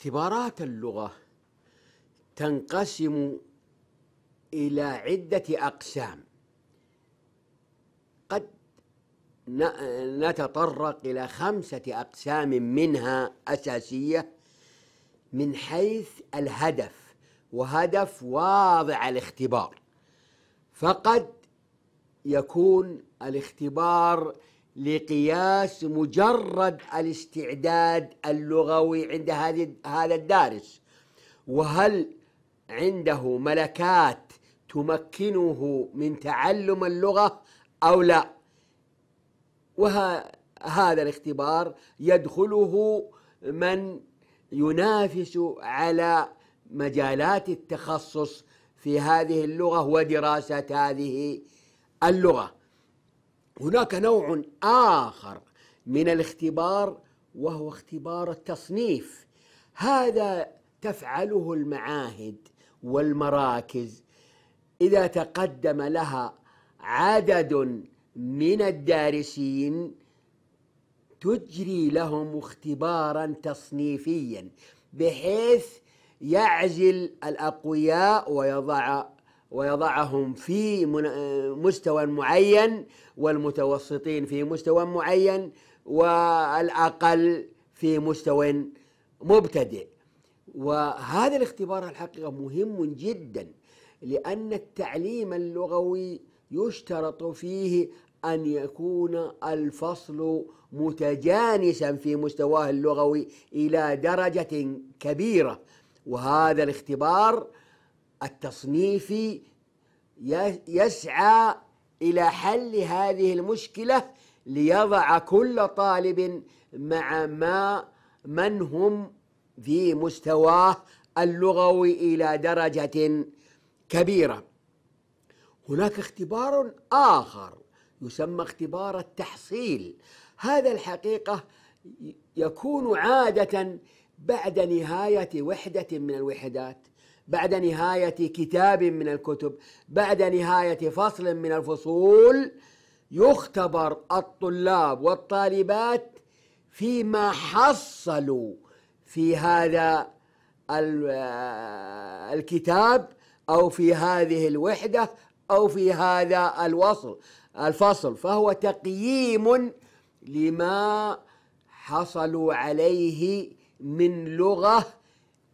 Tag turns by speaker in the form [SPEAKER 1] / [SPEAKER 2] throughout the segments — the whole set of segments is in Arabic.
[SPEAKER 1] اختبارات اللغة تنقسم إلى عدة أقسام قد نتطرق إلى خمسة أقسام منها أساسية من حيث الهدف وهدف واضع الاختبار فقد يكون الاختبار لقياس مجرد الاستعداد اللغوي عند هذه هذا الدارس وهل عنده ملكات تمكنه من تعلم اللغة أو لا وهذا الاختبار يدخله من ينافس على مجالات التخصص في هذه اللغة ودراسة هذه اللغة هناك نوع آخر من الاختبار وهو اختبار التصنيف هذا تفعله المعاهد والمراكز إذا تقدم لها عدد من الدارسين تجري لهم اختبارا تصنيفيا بحيث يعزل الأقوياء ويضع ويضعهم في مستوى معين والمتوسطين في مستوى معين والأقل في مستوى مبتدئ وهذا الاختبار الحقيقة مهم جدا لأن التعليم اللغوي يشترط فيه أن يكون الفصل متجانسا في مستواه اللغوي إلى درجة كبيرة وهذا الاختبار التصنيفي يسعى إلى حل هذه المشكلة ليضع كل طالب مع ما من هم في مستواه اللغوي إلى درجة كبيرة هناك اختبار آخر يسمى اختبار التحصيل هذا الحقيقة يكون عادة بعد نهاية وحدة من الوحدات بعد نهاية كتاب من الكتب بعد نهاية فصل من الفصول يختبر الطلاب والطالبات فيما حصلوا في هذا آه، الكتاب أو في هذه الوحدة أو في هذا الوصل الفصل فهو تقييم لما حصلوا عليه من لغه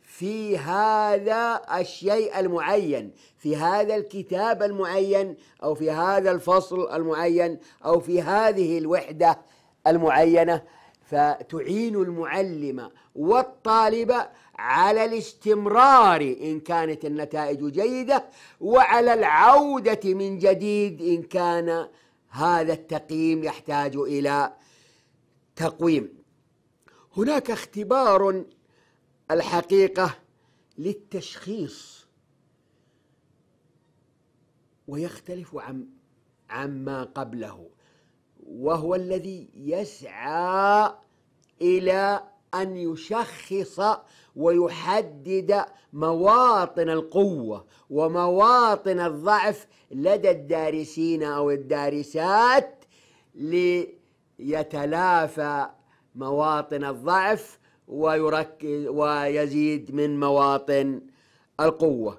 [SPEAKER 1] في هذا الشيء المعين في هذا الكتاب المعين او في هذا الفصل المعين او في هذه الوحده المعينه فتعين المعلم والطالب على الاستمرار ان كانت النتائج جيده وعلى العوده من جديد ان كان هذا التقييم يحتاج الى تقويم هناك اختبار الحقيقه للتشخيص ويختلف عن عما قبله وهو الذي يسعى الى ان يشخص ويحدد مواطن القوه ومواطن الضعف لدى الدارسين او الدارسات ليتلافى مواطن الضعف ويركز ويزيد من مواطن القوة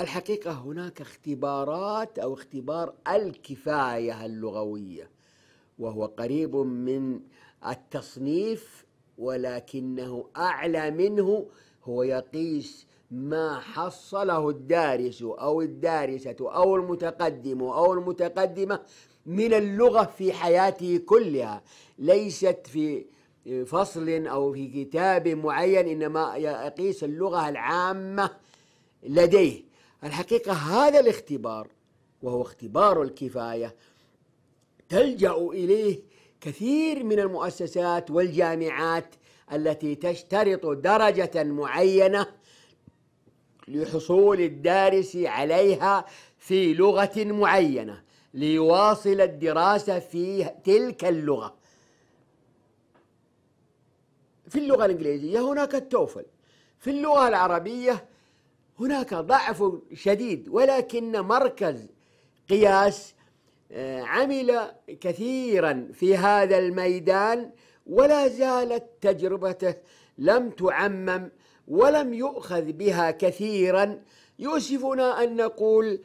[SPEAKER 1] الحقيقة هناك اختبارات أو اختبار الكفاية اللغوية وهو قريب من التصنيف ولكنه أعلى منه هو يقيس ما حصله الدارس أو الدارسة أو المتقدم أو المتقدمة من اللغة في حياته كلها ليست في فصل أو في كتاب معين إنما يقيس اللغة العامة لديه الحقيقة هذا الاختبار وهو اختبار الكفاية تلجأ إليه كثير من المؤسسات والجامعات التي تشترط درجة معينة لحصول الدارس عليها في لغة معينة ليواصل الدراسة في تلك اللغة في اللغة الإنجليزية هناك التوفل في اللغة العربية هناك ضعف شديد ولكن مركز قياس آه، عمل كثيرا في هذا الميدان ولا زالت تجربته لم تعمم ولم يؤخذ بها كثيرا يؤسفنا ان نقول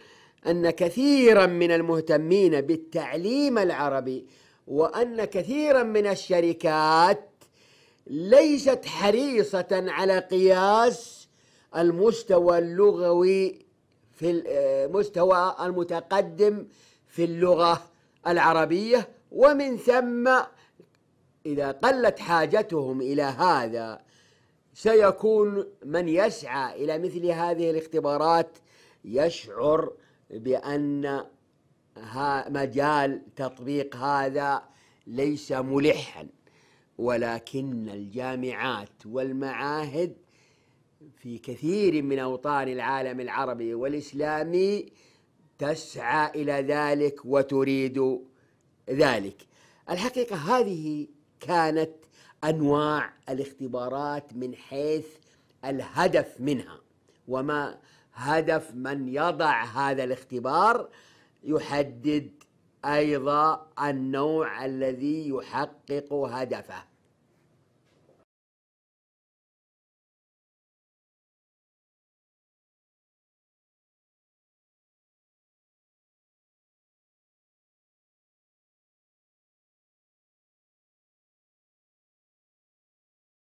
[SPEAKER 1] ان كثيرا من المهتمين بالتعليم العربي وان كثيرا من الشركات ليست حريصة على قياس المستوى اللغوي في المستوى آه، المتقدم في اللغة العربية ومن ثم إذا قلت حاجتهم إلى هذا سيكون من يسعى إلى مثل هذه الاختبارات يشعر بأن مجال تطبيق هذا ليس ملحا ولكن الجامعات والمعاهد في كثير من أوطان العالم العربي والإسلامي تسعى إلى ذلك وتريد ذلك الحقيقة هذه كانت أنواع الاختبارات من حيث الهدف منها وما هدف من يضع هذا الاختبار يحدد أيضا النوع الذي يحقق هدفه